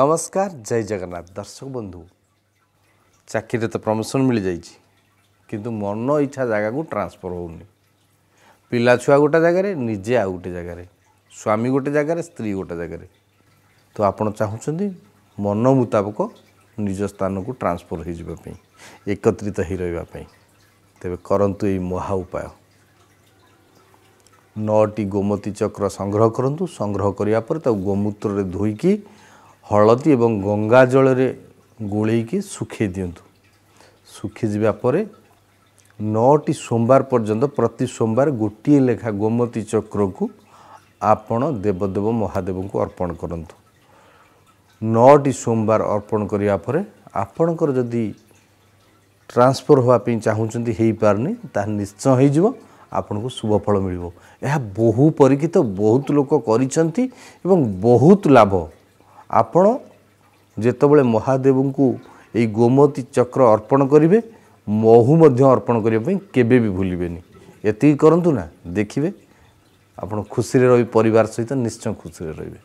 নমস্কার জয় জগন্নাথ দর্শক বন্ধু চাকরিতে তো প্রমোশন মিলিଯାଇଛି କିନ୍ତୁ ମନ ଇଚ୍ଛା ଜାଗାକୁ ଟ୍ରାନ୍ସଫର୍ ହେଉନି ପିଲା ଛୁଆ ଗୋଟେ ଜାଗାରେ ନିଜେ ଆଉ ଗୋଟେ ଜାଗାରେ ସ୍ୱାମୀ ଗୋଟେ ଜାଗାରେ ସ୍ତ୍ରୀ ଗୋଟେ ଜାଗାରେ ତ ଆପଣ ଚାହୁଁଛନ୍ତି ମନ ମୁତାବକ ନିଜ ସ୍ଥାନକୁ ଟ୍ରାନ୍ସଫର୍ ହୋଇଯିବା ପାଇଁ ଏକତ୍ରିତ ହୋଇ ରହିବା ପାଇଁ ତେବେ କରନ୍ତୁ ଏହି ମହା ଉପାୟ ନଅଟି ଗୋମତୀ ଚକ୍ର ସଂଗ୍ରହ କରନ୍ତୁ ସଂଗ୍ରହ କରିବା ପରେ ତାକୁ ଗୋମୂତ୍ରରେ ଧୋଇକି ହଳଦୀ ଏବଂ ଗଙ୍ଗା ଜଳରେ ଗୋଳେଇକି ଶୁଖାଇ ଦିଅନ୍ତୁ ଶୁଖିଯିବା ପରେ ନଅଟି ସୋମବାର ପର୍ଯ୍ୟନ୍ତ ପ୍ରତି ସୋମବାର ଗୋଟିଏ ଲେଖା ଗୋମତୀ ଚକ୍ରକୁ ଆପଣ ଦେବଦେବ ମହାଦେବଙ୍କୁ ଅର୍ପଣ କରନ୍ତୁ ନଅଟି ସୋମବାର ଅର୍ପଣ କରିବା ପରେ ଆପଣଙ୍କର ଯଦି ଟ୍ରାନ୍ସଫର୍ ହେବା ପାଇଁ ଚାହୁଁଛନ୍ତି ହେଇପାରୁନି ତାହା ନିଶ୍ଚୟ ହୋଇଯିବ ଆପଣଙ୍କୁ ଶୁଭଫଳ ମିଳିବ ଏହା ବହୁ ପରୀକ୍ଷିତ ବହୁତ ଲୋକ କରିଛନ୍ତି ଏବଂ ବହୁତ ଲାଭ ଆପଣ ଯେତେବେଳେ ମହାଦେବଙ୍କୁ ଏଇ ଗୋମତୀ ଚକ୍ର ଅର୍ପଣ କରିବେ ମହୁ ମଧ୍ୟ ଅର୍ପଣ କରିବା ପାଇଁ କେବେ ବି ଭୁଲିବେନି ଏତିକି କରନ୍ତୁ ନା ଦେଖିବେ ଆପଣ ଖୁସିରେ ରହିବେ ପରିବାର ସହିତ ନିଶ୍ଚୟ ଖୁସିରେ ରହିବେ